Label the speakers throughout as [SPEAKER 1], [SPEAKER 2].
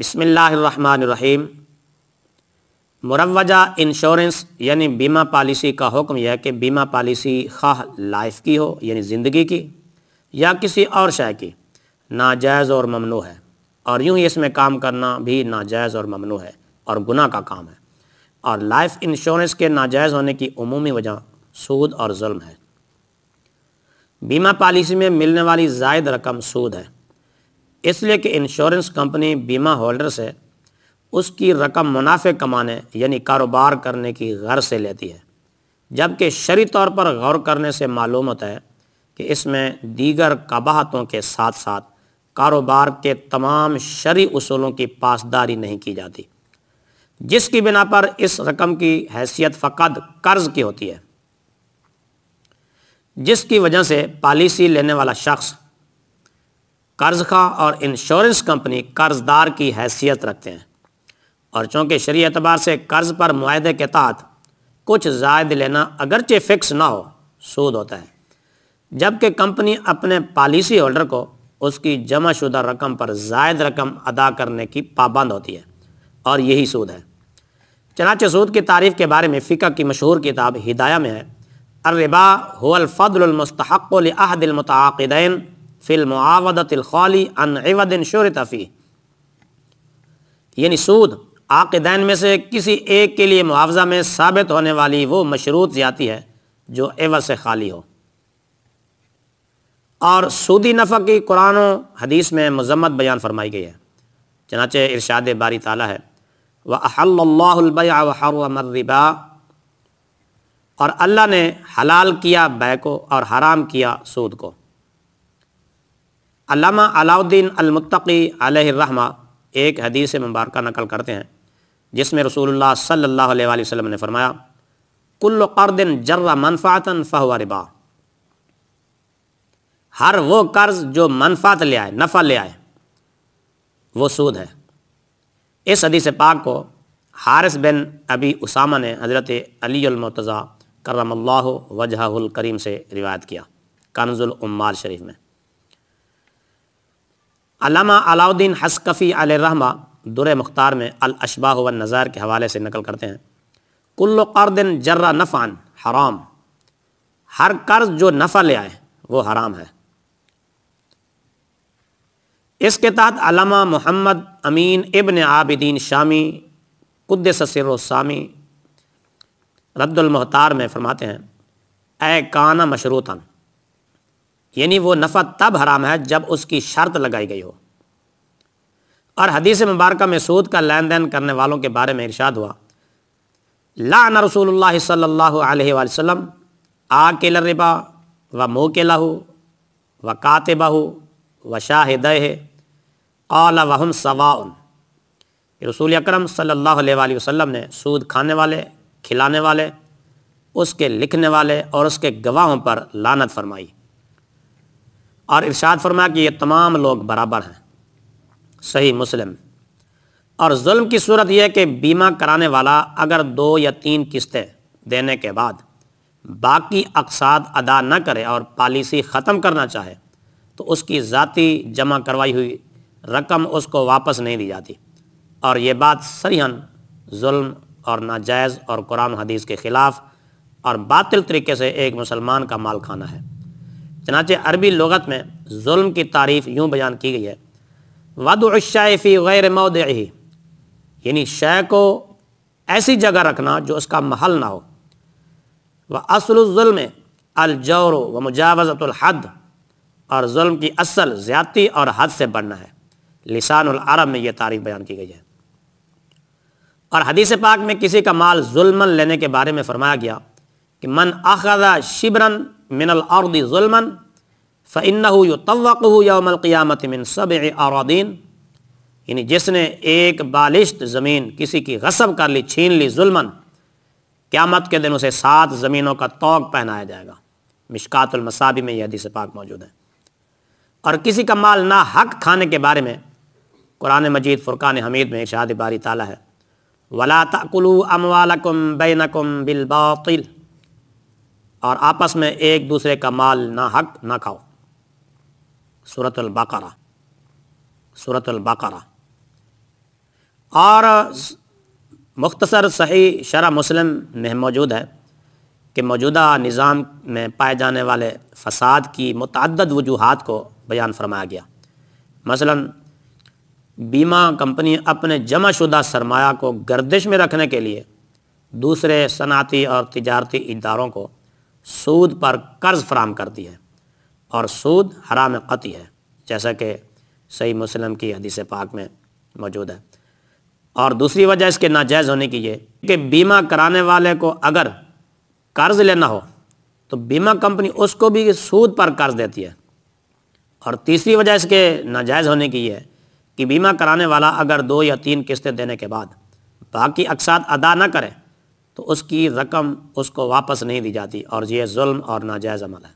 [SPEAKER 1] बसमीम मुरवजा इंश्योरेंस यानी बीमा पॉलिसी का हुक्म यह है कि बीमा पॉलिसी खा लाइफ की हो यानी ज़िंदगी की या किसी और शय की नाजायज़ और ममनू है और यूँ ही इसमें काम करना भी नाजायज़ और ममनू है और गुना का काम है और लाइफ इंश्योरेंस के नाजायज़ होने की अमूमी वजह सूद और जुल्म है बीमा पॉलिसी में मिलने वाली जायद रकम सूद है इसलिए कि इंश्योरेंस कंपनी बीमा होल्डर से उसकी रकम मुनाफे कमाने यानी कारोबार करने की गर्ज से लेती है जबकि शरी तौर पर गौर करने से मालूम होता है कि इसमें दीगर कबाहतों के साथ साथ कारोबार के तमाम शरी असूलों की पासदारी नहीं की जाती जिसकी बिना पर इस रकम की हैसियत फ़कद कर्ज की होती है जिसकी वजह से पॉलिसी लेने वाला शख्स कर्ज खा और इंश्योरेंस कंपनी कर्जदार की हैसियत रखते हैं और चूँकि शरी एतबार से कर्ज पर माहे के तहत कुछ जायद लेना अगरचे फिक्स ना हो सूद होता है जबकि कंपनी अपने पॉलिसी होल्डर को उसकी जमा शुदा रकम पर जायद रकम अदा करने की पाबंद होती है और यही सूद है चनाचे सूद की तारीफ़ के बारे में फ़िका की मशहूर किताब हिदाया में है अरबा अर्रबा हुलफ़लमस्तहक़लमतदीन फ़िलमआवदतिलखली शोर शरतफ़ी यानी सूद आकदैन में से किसी एक के लिए मुआवजा में साबित होने वाली वो मशरूत ज़्याती है जो एवज से खाली हो और सूदी नफ़ा की कुरान हदीस में मजम्मत बयान फरमाई गई है चनाचे इरशाद बारी ताला है वहल्ला और अल्लाह ने हलाल किया बै को और हराम किया सूद को अलामा अलाउद्दीन अलमुत्तकी रहमा एक हदीस मुबारक नकल करते हैं जिसमें रसूलुल्लाह सल्लल्लाहु अलैहि वसल्लम ने फरमाया कुल्ल कर्दिन जर्रा मनफ़ातन फ़हवा रिबा हर वो कर्ज़ जो मनफ़ात ले आए नफ़ा ले आए वो सूद है इस हदीस पाक को हारिस बिन अबी उसामा ने हज़रत अलीमतज़ा करमल्ला वजहल करीम से रिवायत किया कनजुल उम्माल शरीफ में अलामा अलाउद्दीन हसकफ़ी रहमा दुर मुख्तार में अलशबाह व नज़ार के हवाले से नकल करते हैं कुल्ल कर्दिन जर्रा नफ़ान हराम हर कर्ज जो नफ़ा ले आए वो हराम है इसके तहत अलामा मोहम्मद अमीन इब्न आबिदीन शामी ससर सामी रद्दुलमहतार में फरमाते हैं ए काना मशरूता यानी वो नफ़ा तब हराम है जब उसकी शर्त लगाई गई हो और हदीस मुबारक में सूद का लेन देन करने वालों के बारे में इरशाद हुआ लान रसूल सल्लाम आ के रिबा व मो के लहू व कातबाहू व शाहिद आल वहम सवाउन रसूल अक्रम सल्लल्लाहु ने सूद खाने वाले खिलाने वाले उसके लिखने वाले और उसके गवाहों पर लानत फरमाई और इरशाद फरमा कि ये तमाम लोग बराबर हैं सही मुस्लिम और जुल्म की सूरत यह कि बीमा कराने वाला अगर दो या तीन किस्तें देने के बाद बाकी अकसाद अदा न करे और पॉलिसी ख़त्म करना चाहे तो उसकी ज़ाती जमा करवाई हुई रकम उसको वापस नहीं दी जाती और ये बात सरीहन जुल्म और नाजायज़ और कुरान हदीस के ख़िलाफ़ और बातिल तरीके से एक मुसलमान का माल खाना है चनाचे अरबी लगत में जुल्म की तारीफ यूँ बयान की गई है वदशाफ़ी गैर मौद यानी शय को ऐसी जगह रखना जो उसका महल ना हो व असलम अलजौर व मुजावज़तलहद और जुल्म की असल ज़्यादती और हद से बढ़ना है लिसानरब में यह तारीफ बयान की गई है और हदीस पाक में किसी का माल जुल्मन लेने के बारे में फरमाया गया कि मन अखदा शिबरन मिनल आरदी जुल्मन मिन सब आरदीन यानी जिसने एक बालिश्त ज़मीन किसी की गसब कर ली छीन ली जुल्मन क़्यामत के दिन उसे सात ज़मीनों का तोक पहनाया जाएगा मिशकातुलमसाबी में यह हदीस पाक मौजूद है और किसी का माल ना हक खाने के बारे में कुरान मजीद फ़ुरक़ान हमीद में इर्शाद बारी ताला है वला तकुलू अमवालकुम बैनकुम बिलबातिल और आपस में एक दूसरे का माल ना हक ना खाओ सूरत अलबकरा सूरत अलबकरा और मुख्तसर सही शरा मुस्लिम में मौजूद है कि मौजूदा निज़ाम में पाए जाने वाले फसाद की मतदद वजूहत को बयान फरमाया गया मसलन बीमा कंपनी अपने जमा शुदा सरमाया को गर्दिश में रखने के लिए दूसरे सनाती और तजारती इदारों को सूद पर कर्ज फराम करती है और सूद हराम क़ती है जैसा कि सही मुस्लिम की हदीस पाक में मौजूद है और दूसरी वजह इसके नाजायज़ होने की ये कि बीमा कराने वाले को अगर कर्ज लेना हो तो बीमा कंपनी उसको भी सूद पर कर्ज देती है और तीसरी वजह इसके नाजायज़ होने की ये कि बीमा कराने वाला अगर दो या तीन किस्तें देने के बाद बाकी अकसात अदा ना करें तो उसकी रकम उसको वापस नहीं दी जाती और ये जुल्म और नाजायज़ अमल है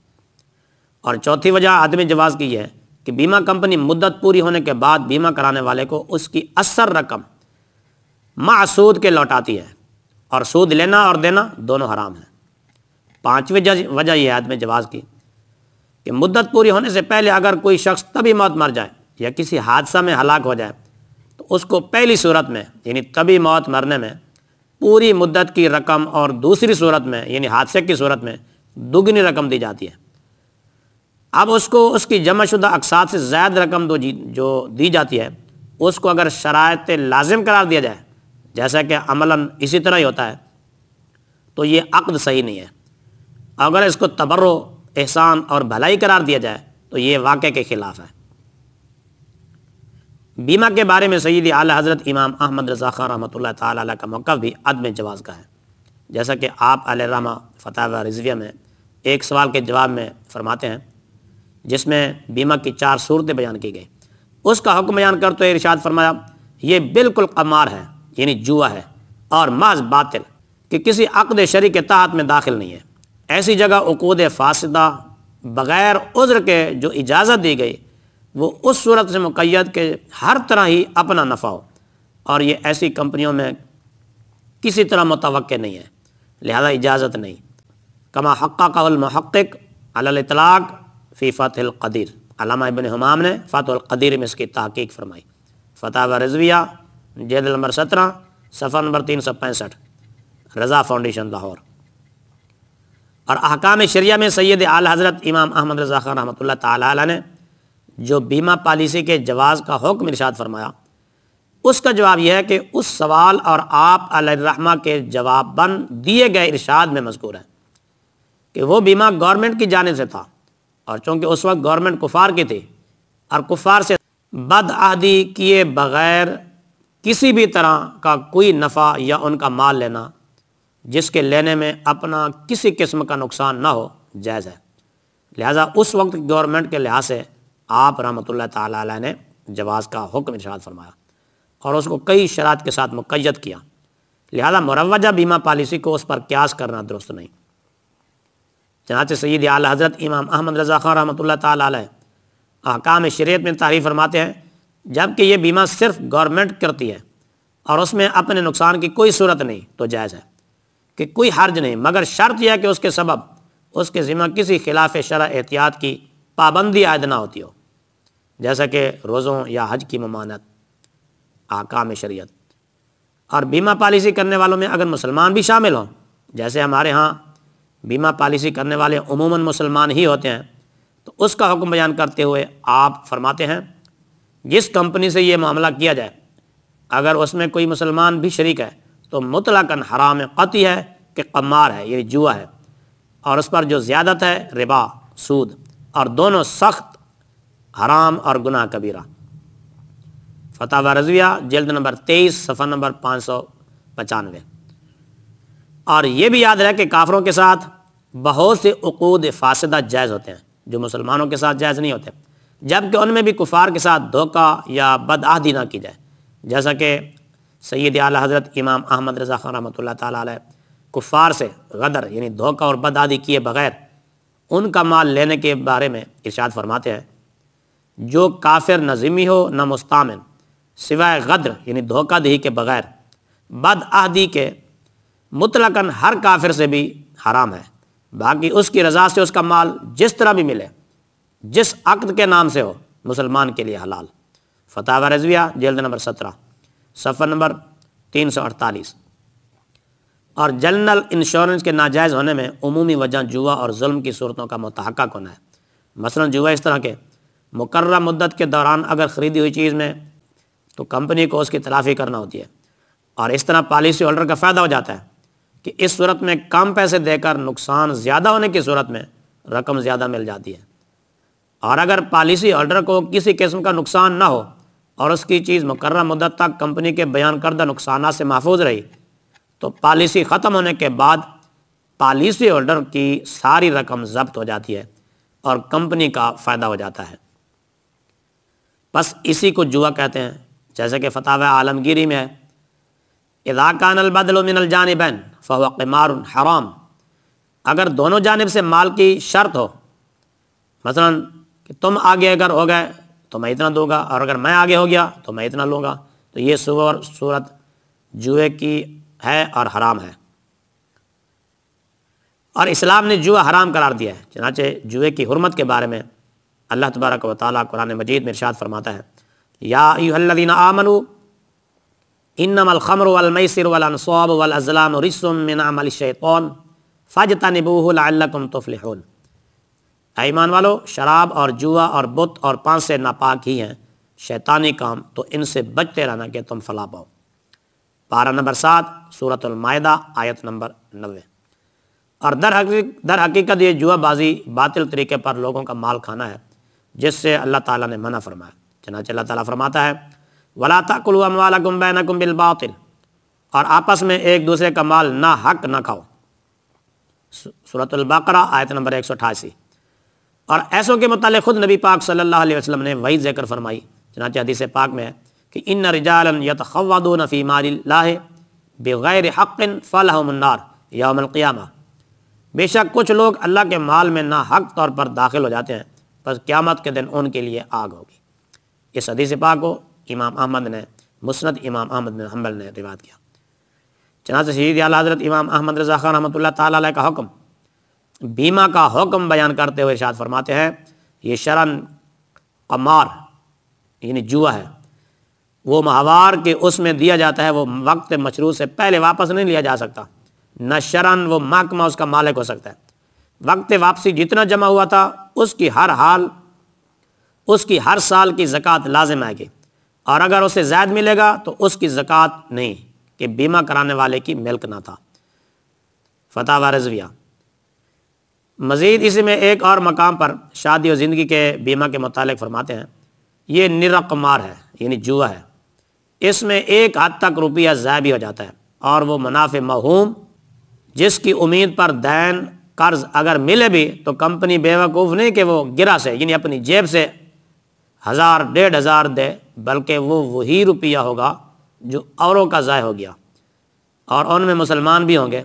[SPEAKER 1] और चौथी वजह आदमी जवाज की है कि बीमा कंपनी मुद्दत पूरी होने के बाद बीमा कराने वाले को उसकी असर रकम मासूद के लौटाती है और सूद लेना और देना दोनों हराम है पाँचवीं वजह यह है आदमी जवाज की कि मुद्दत पूरी होने से पहले अगर कोई शख्स तभी मौत मर जाए या किसी हादसा में हलाक हो जाए तो उसको पहली सूरत में यानी तभी मौत मरने में पूरी मुद्दत की रकम और दूसरी सूरत में यानी हादसे की सूरत में दुगनी रकम दी जाती है अब उसको उसकी जमाशुदा अकसात से ज्यादा रकम दो जी जो दी जाती है उसको अगर शरात लाजिम करार दिया जाए जैसा कि अमला इसी तरह ही होता है तो ये अक़द सही नहीं है अगर इसको तबर्र एहसान और भलाई करार दिया जाए तो ये वाक़े के ख़िलाफ़ है बीमा के बारे में सईद आला हज़रत इमाम अहमद रजा खान रहमत ला का मौका भी अदम जवाज़ का है जैसा कि आप अलरामा फ़तह रिजविया में एक सवाल के जवाब में फरमाते हैं जिसमें बीमा की चार सूरतें बयान की गई उसका हुक्म बयान कर तो इरशाद फरमाया ये बिल्कुल कमार है यानी जुआ है और माज बातिल कि किसी अकद शरी के तहत में दाखिल नहीं है ऐसी जगह उकूद फासदा बग़ैर उज्र के जो इजाज़त दी गई वो उस सूरत से मुक़ैद के हर तरह ही अपना नफ़ा हो और ये ऐसी कंपनियों में किसी तरह मुतव नहीं है लिहाजा इजाज़त नहीं कमा हक्का का महक्क अलतलाक़ फ़ी फ़तहक़दीर अलामा इबन हमाम ने फ़तहक़दीर में इसकी तहकीक फरमाई फ़तह रजविया जैद नंबर सत्रह सफ़र नंबर तीन सौ पैंसठ रज़ा फाउंडेशन लाहौर और अहकाम शरिया में सैद आल हज़रत इमाम अहमद रज़ा खान रहमत ला ने जो बीमा पॉलिसी के जवाज़ का हुक्म इरशाद फरमाया उसका जवाब यह है कि उस सवाल और आप अलरमा के जवाब बन दिए गए इरशाद में मजकूर है कि वो बीमा गवर्नमेंट की जानब से था और चूँकि उस वक्त गवर्नमेंट कुफार की थी और कुफार से बदआहदी किए बगैर किसी भी तरह का कोई नफ़ा या उनका माल लेना जिसके लेने में अपना किसी किस्म का नुकसान ना हो जायज़ है लिहाजा उस वक्त गवर्नमेंट के लिहाज से आप रहमत ला ने जवाज़ का हुक्म इशाद फरमाया और उसको कई शरात के साथ मुकैद किया लिहाजा मुरवजा बीमा पॉलिसी को उस पर क्यास करना दुरुस्त नहीं चनाच सैद आल हज़रत इमाम अहमद रज़ा खान रहमत ला अहकाम शरीत में तारीफ़ फरमाते हैं जबकि ये बीमा सिर्फ गवर्नमेंट करती है और उसमें अपने नुकसान की कोई सूरत नहीं तो जायज़ है कि कोई हर्ज नहीं मगर शर्त यह कि उसके सबब उसके ज़िम्मा किसी खिलाफ शरा एहतियात की पाबंदी आयद ना होती हो जैसा कि रोज़ों या हज की ममानत आकाम शरीत और बीमा पॉलिसी करने वालों में अगर मुसलमान भी शामिल हों जैसे हमारे यहाँ बीमा पॉलिसी करने वाले अमूमन मुसलमान ही होते हैं तो उसका हुक्म बयान करते हुए आप फरमाते हैं जिस कंपनी से ये मामला किया जाए अगर उसमें कोई मुसलमान भी शरीक है तो मुतलकन हराम कती है कि कमार है ये जुआ है और उस पर जो ज़्यादत है रिबा सूद और दोनों सख्त हराम और गुनाह कबीरा फतेह रजविया जल्द नंबर तेईस सफर नंबर पाँच सौ पचानवे और ये भी याद रहे कि काफरों के साथ बहुत से अकूद फासदा जायज़ होते हैं जो मुसलमानों के साथ जायज़ नहीं होते जबकि उनमें भी कुफार के साथ धोखा या बदआहदी ना की जाए जैसा कि सैद आल हज़रत इमाम अहमद रज़ा खान रमत ताल से गदर यानी धोखा और बदआदी किए बगैर उनका माल लेने के बारे में इर्शाद फरमाते हैं जो काफिर न हो न मुस्तामिन सिवाय गद्र यानी धोखा दही के बगैर बद आहदी के मुतलकन हर काफिर से भी हराम है बाकी उसकी रज़ा से उसका माल जिस तरह भी मिले जिस अक्द के नाम से हो मुसलमान के लिए हलाल फताह रजविया जल्द नंबर सत्रह सफ़र नंबर तीन सौ अड़तालीस और जनरल इंश्योरेंस के नाजायज़ होने में अमूमी वजह जुआ और जुल्म की सूरतों का मतहक होना है मसलन जुआ इस तरह के मुकर मदत के दौरान अगर ख़रीदी हुई चीज़ में तो कंपनी को उसकी तलाफी करना होती है और इस तरह पॉलिसी होल्डर का फ़ायदा हो जाता है कि इस सूरत में कम पैसे देकर नुकसान ज़्यादा होने की सूरत में रकम ज़्यादा मिल जाती है और अगर पॉलिसी होल्डर को किसी किस्म का नुकसान ना हो और उसकी चीज़ मुकर मदत तक कंपनी के बयान करदा नुकसान से महफूज रही तो पॉलिसी ख़त्म होने के बाद पॉलिसी होल्डर की सारी रकम जब्त हो जाती है और कंपनी का फ़ायदा हो जाता है बस इसी को जुआ कहते हैं जैसे कि फताव आलमगिरी में है इलाकान अलबदलोमिन जानबन फ़वक़ हराम अगर दोनों जानब से माल की शर्त हो मसलन कि तुम आगे अगर हो गए तो मैं इतना दूंगा और अगर मैं आगे हो गया तो मैं इतना लूँगा तो ये सूर सूरत जुए की है और हराम है और इस्लाम ने जुआ हराम करार दिया है चनाचे जुए की हरमत के बारे में अल्लाह तबारक व ताली कुरान मजीद में इर्शाद फरमाता है यादीन आमनु इनमलमर वलमसर वलसौब वलज़लाम शैतौन फ़ज तनबूलकुम तफलहून ऐमान वालो शराब और जुआ और बुत और पांसे से नापाक ही हैं शैतानी काम तो इनसे बचते रहना कि तुम फला पाओ पारा नंबर सात सूरतमायदा आयत नंबर नबे और दर हकीकत ये जुआबाजी बातिल तरीके पर लोगों का माल खाना है जिससे अल्लाह ताला ने मना फरमाया चनाच अल्लाह ताला फरमाता है वला तकुलम वाला गुम्बैन गुम्बिल बातिल और आपस में एक दूसरे का माल ना हक ना खाओ सूरतलबकरा आयत नंबर एक सौ अठासी और ऐसों के मतलब खुद नबी पाक सल्लल्लाहु अलैहि वसल्लम ने वही जिक्र फरमाई चनाच हदीस पाक में कि इन रिजालन यत खवादो नफ़ी मारिल्ला बग़ैर हक़ फ़लहमनार यामल क़ियामा बेशक कुछ लोग अल्लाह के माल में ना हक तौर पर दाखिल हो जाते हैं बस क़्यामत के दिन उनके लिए आग होगी इस हदीस पाक को इमाम अहमद ने मुस्त इमाम अहमद ने हम्बल ने रिवाद किया चनाच शहीद आला हजरत इमाम अहमद रजा खान रहमत ला का हुक्म बीमा का हुक्म बयान करते हुए इर्शाद फरमाते हैं ये शरण कमार यानी जुआ है वो माहवार के उसमें दिया जाता है वो वक्त मशरू से पहले वापस नहीं लिया जा सकता न शरण वो महकमा उसका मालिक हो सकता है वक्त वापसी जितना जमा हुआ था उसकी हर हाल उसकी हर साल की ज़क़़त लाजिम आएगी और अगर उसे ज़ायद मिलेगा तो उसकी ज़क़़त नहीं कि बीमा कराने वाले की मिल्क ना था फताह रजविया मज़ीद इसी में एक और मकाम पर शादी और ज़िंदगी के बीमा के मतलब फरमाते हैं ये निरकमार है यानी जुआ है इसमें एक हद तक रुपया ज़ाय भी हो जाता है और वो मुनाफ महूम जिसकी उम्मीद पर दैन कर्ज अगर मिले भी तो कंपनी बेवकूफ़ नहीं कि वो गिरा से यानी अपनी जेब से हज़ार डेढ़ हज़ार दे बल्कि वो वही रुपया होगा जो औरों का ज़ाय हो गया और उनमें मुसलमान भी होंगे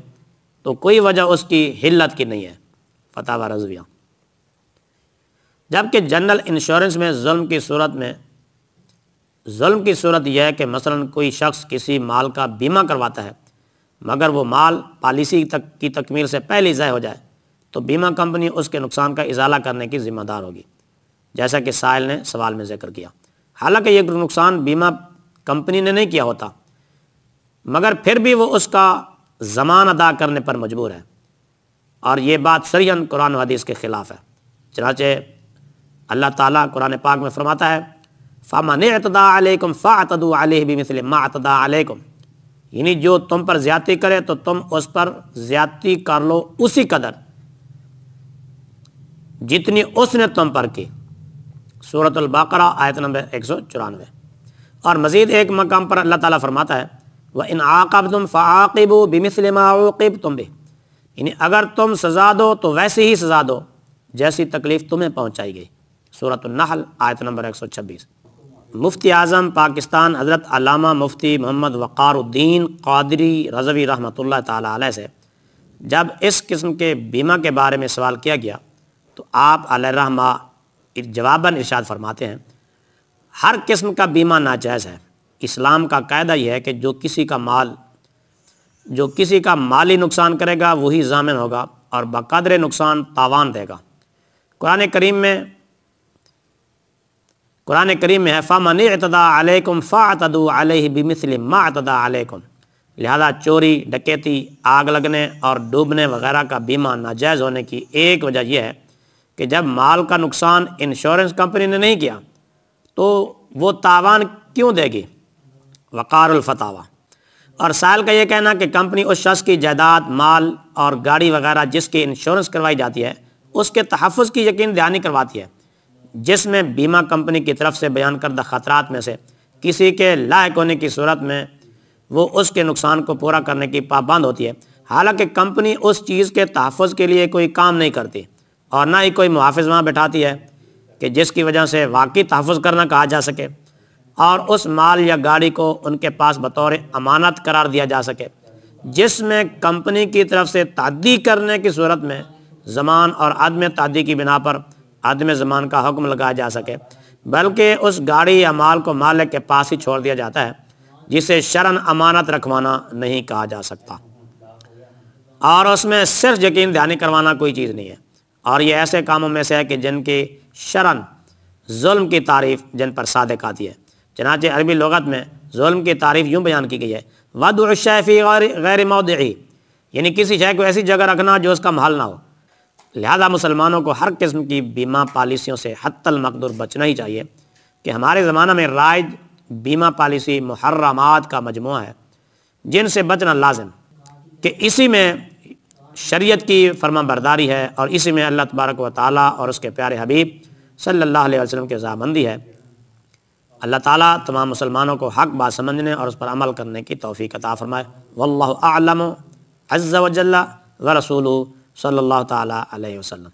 [SPEAKER 1] तो कोई वजह उसकी हिल्लत की नहीं है फतावा रजविया जबकि जनरल इंश्योरेंस में जुल्म की सूरत में जुल्म की सूरत यह है कि मसलन कोई शख्स किसी माल का बीमा करवाता है मगर वो माल पॉलिसी तक की तकमील से पहले ज़ाय हो जाए तो बीमा कंपनी उसके नुकसान का इजाला करने की ज़िम्मेदार होगी जैसा कि साहिल ने सवाल में जिक्र किया हालांकि ये नुकसान बीमा कंपनी ने नहीं किया होता मगर फिर भी वो उसका जमान अदा करने पर मजबूर है और ये बात सरयन कुरान हदीस के ख़िलाफ़ है चनाचे अल्लाह ताला कुरान पाक में फरमाता है फ़ामा ने अतदा अलैकुम फ़ातदू भी मिसल मातदा अलैकुम यानी जो तुम पर ज्यादा करे तो तुम उस पर ज्यादा कर लो उसी कदर जितनी उसने तुम पर की सूरत अलबाकरा आयत नंबर एक सौ चौरानवे और मज़ीद एक मकाम पर अल्लाह ताला फरमाता है वह इन आकब तुम फ़ाक़िब बिमिसमाब तुम भी यानी अगर तुम सज़ा दो तो वैसे ही सज़ा दो जैसी तकलीफ़ तुम्हें पहुँचाई गई सूरत नहल आयत नंबर एक सौ छब्बीस मुफ्ती आज़म पाकिस्तान हज़रत अलामा मुफ्ती मोहम्मद वक़ारुद्दीन कादरी रजवी रहमतुल्लाह ताला से जब इस किस्म के बीमा के बारे में सवाल किया गया तो आप अलहमा जवाबन इर्शाद फरमाते हैं हर किस्म का बीमा नाजायज़ है इस्लाम का कायदा यह है कि जो किसी का माल जो किसी का माली नुकसान करेगा वही जामिन होगा और बकदर नुकसान तावान देगा कुरान करीम में कुरान करीम में है फ़ामन अतदा अलैकुम अलैकुम लिहाजा चोरी डकैती आग लगने और डूबने वगैरह का बीमा नाजायज़ होने की एक वजह यह है कि जब माल का नुकसान इंश्योरेंस कंपनी ने नहीं किया तो वो तावान क्यों देगी वक़ारफतावा और साल का ये कहना कि कंपनी उस शख्स की जायदाद माल और गाड़ी वगैरह जिसकी इंश्योरेंस करवाई जाती है उसके तहफ़ की यकीन दहानी करवाती है जिसमें बीमा कंपनी की तरफ से बयान करदा ख़तरात में से किसी के लायक होने की सूरत में वो उसके नुकसान को पूरा करने की पाबंद होती है हालांकि कंपनी उस चीज़ के तहफ़ के लिए कोई काम नहीं करती और ना ही कोई मुहाफ़ वहाँ बैठाती है कि जिसकी वजह से वाकई तहफ़ करना कहा जा सके और उस माल या गाड़ी को उनके पास बतौर अमानत करार दिया जा सके जिसमें कंपनी की तरफ से तादी करने की सूरत में जमान और आदम तादी की बिना पर आदम ज़मान का हुक्म लगाया जा सके बल्कि उस गाड़ी या माल को मालिक के पास ही छोड़ दिया जाता है जिसे शरण अमानत रखवाना नहीं कहा जा सकता और उसमें सिर्फ यकीन दहानी करवाना कोई चीज़ नहीं है और ये ऐसे कामों में से है कि जिनकी शरण जुल्म की तारीफ़ जिन पर सादक आती है चनाचे अरबी लगत में जुल्म की तारीफ़ यूँ बयान की गई है वद शैफ़ी गैर मौदी यानी किसी शय को ऐसी जगह रखना जो उसका महल ना हो लिहाजा मुसलमानों को हर किस्म की बीमा पॉलिसियों से हतल मकदूर बचना ही चाहिए कि हमारे ज़माना में राज बीमा पॉलिसी मुहर्रमात का मजमु है जिनसे बचना लाजम कि इसी में शरीयत की फर्मा बरदारी है और इसी में अल्लाह तबारक व ताल और उसके प्यारे हबीब सल्लल्लाहु अलैहि वसल्लम की रजामंदी है अल्लाह ताला तमाम मुसलमानों को हक बात समझने और उस पर अमल करने की तोफ़ी कता फ़रमाए वल्लम अज वजल्ला व रसूलू صلى الله تعالى عليه وسلم